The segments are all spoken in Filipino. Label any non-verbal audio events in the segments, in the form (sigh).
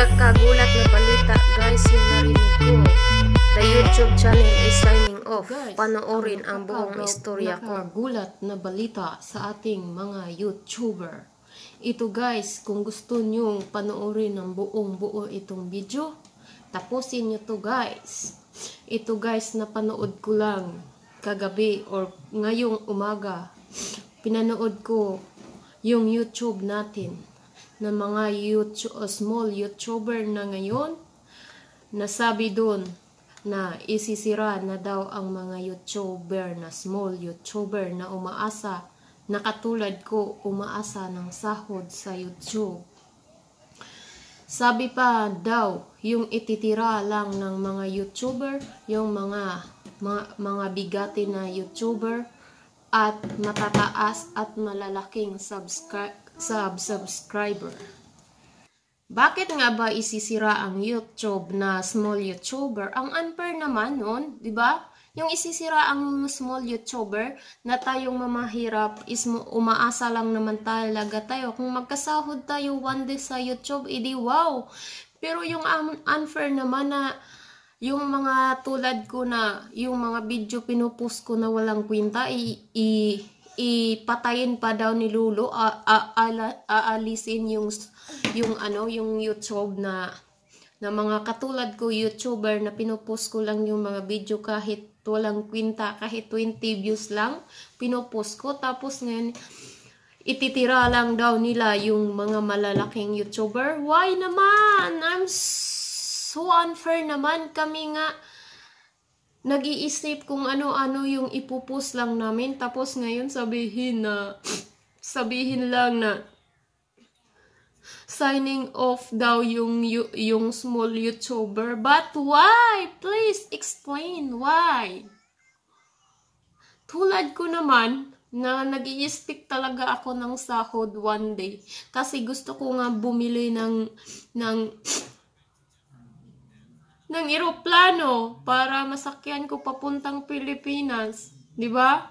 nakakagulat na balita guys yung narinig ko. The YouTube channel is signing off. Panoorin ang buong istorya ko. Nakakagulat na balita sa ating mga YouTuber. Ito guys, kung gusto nyong panoorin ng buong buo itong video, tapusin nyo to guys. Ito guys, napanood ko lang kagabi or ngayong umaga. Pinanood ko yung YouTube natin ng mga YouTube, small YouTuber na ngayon, nasabi doon na isisira na daw ang mga YouTuber na small YouTuber na umaasa na katulad ko umaasa ng sahod sa YouTube. Sabi pa daw, yung ititira lang ng mga YouTuber, yung mga mga, mga bigati na YouTuber at matataas at malalaking subscribe sub-subscriber. Bakit nga ba isisira ang YouTube na small YouTuber? Ang unfair naman nun, di ba? Yung isisira ang small YouTuber na tayong mamahirap is umaasa lang naman talaga tayo. Kung magkasahod tayo one day sa YouTube, edi wow! Pero yung unfair naman na yung mga tulad ko na yung mga video pinupost ko na walang kwenta, i ipatayin pa daw ni Lulu aalisin yung yung ano yung YouTube na na mga katulad ko YouTuber na pinopost ko lang yung mga video kahit walang kwinta kahit 20 views lang pinopost ko tapos ngayon ititira lang daw nila yung mga malalaking YouTuber why naman I'm so unfair naman kami nga nag-iisip kung ano-ano yung ipupus lang namin. Tapos ngayon sabihin na, (clears throat) sabihin lang na, signing off daw yung, yung small YouTuber. But why? Please explain why. Tulad ko naman, na nag speak talaga ako ng sahod one day. Kasi gusto ko nga bumili ng, ng ng eroplano para masakyan ko papuntang Pilipinas. Di ba?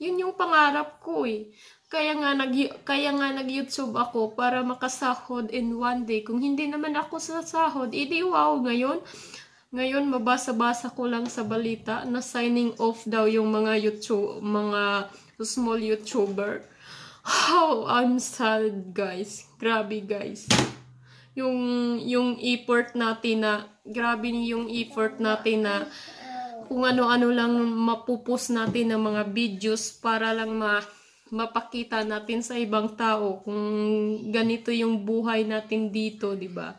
Yun yung pangarap ko eh. Kaya nga, nag, kaya nga nag-YouTube ako para makasahod in one day. Kung hindi naman ako sasahod, edi wow, ngayon, ngayon mabasa-basa ko lang sa balita na signing off daw yung mga YouTube, mga small YouTuber. How oh, I'm sad, guys. Grabe, guys yung, yung effort natin na, grabe yung effort natin na, kung ano-ano lang mapupos natin ng mga videos para lang ma, mapakita natin sa ibang tao kung ganito yung buhay natin dito, di ba?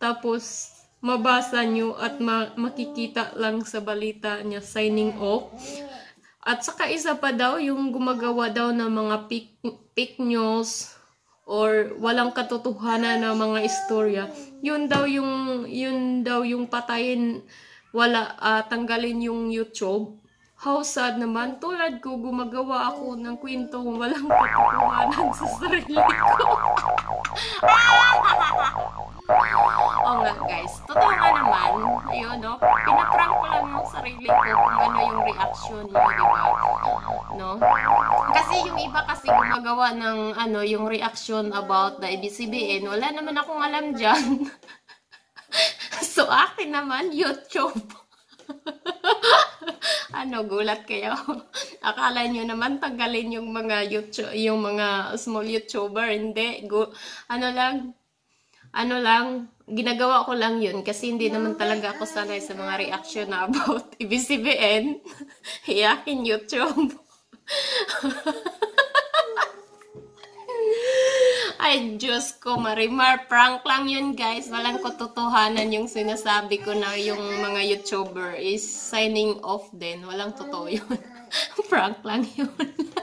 Tapos, mabasa nyo at ma- makikita lang sa balita niya signing off. At saka isa pa daw yung gumagawa daw ng mga pick, pick news or walang katotohanan na mga istorya, yun daw yung yun daw yung patayin wala uh, tanggalin yung YouTube. How sad naman. Tulad ko, gumagawa ako ng kwentong walang katotohanan sa sarili ko. Oo (laughs) nga guys, totoo nga naman, ayun no, pinaprank ko lang yung sarili ko kung ano yung reaction niya, di no? Kasi yung iba kasi gumagawa ng ano, yung reaction about the ABCBN, e wala naman akong alam dyan. (laughs) so, akin naman, YouTube. (laughs) ano, gulat kayo. Akala nyo naman tanggalin yung mga YouTube, yung mga small YouTuber. Hindi. Gu ano lang, ano lang, ginagawa ko lang yun kasi hindi naman talaga ako sanay sa mga reaction na about ibcbn (laughs) e sabihin, hiyakin YouTube. (laughs) Ay, Diyos ko, Marimar, prank lang yun, guys. Walang katotohanan yung sinasabi ko na yung mga YouTuber is signing off din. Walang totoo yun. (laughs) prank lang yun. (laughs)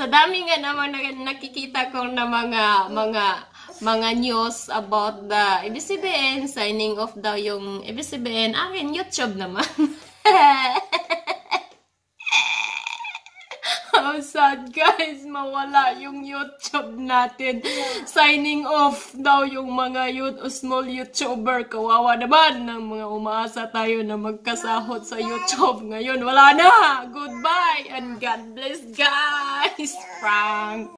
Sa so, dami nga naman nakikita ko na mga, mga, mga news about the ABCBN, signing off daw yung ABCBN. Akin, YouTube naman. How sad guys, mawala yung YouTube natin. Signing off daw yung mga youth, small YouTuber. Kawawa naman ng mga umaasa tayo na magkasahot sa YouTube ngayon. Wala na! Goodbye and God bless guys! Frank!